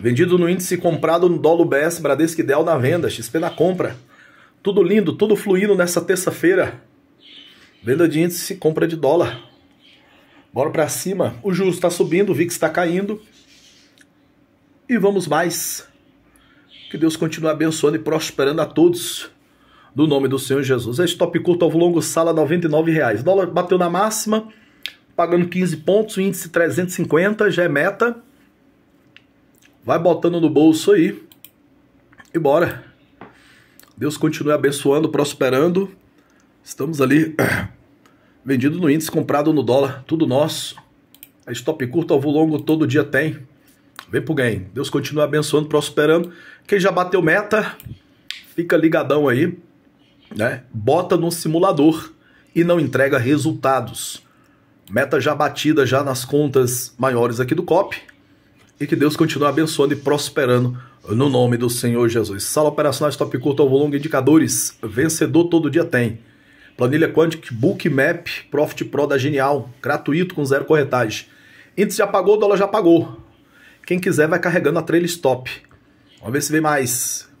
Vendido no índice, comprado no dólar BS, Bradesco Ideal na venda, XP na compra. Tudo lindo, tudo fluindo nessa terça-feira. Venda de índice, compra de dólar. Bora para cima. O juros tá subindo, o VIX está caindo. E vamos mais. Que Deus continue abençoando e prosperando a todos. Do nome do Senhor Jesus. Esse top curto ao longo, sala R$ 99,00. Dólar bateu na máxima, pagando 15 pontos, o índice 350, já é meta. Vai botando no bolso aí e bora. Deus continue abençoando, prosperando. Estamos ali vendido no índice, comprado no dólar, tudo nosso. A stop curto, alvo longo, todo dia tem. Vem pro game. Deus continue abençoando, prosperando. Quem já bateu meta, fica ligadão aí, né? Bota no simulador e não entrega resultados. Meta já batida já nas contas maiores aqui do COP e que Deus continue abençoando e prosperando no nome do Senhor Jesus. Sala operacionais top curto ao volume indicadores, vencedor todo dia tem. Planilha Quantic, Bookmap, Profit Pro da Genial, gratuito com zero corretagem. Índice já pagou, dólar já pagou. Quem quiser vai carregando a trailer stop. Vamos ver se vem mais.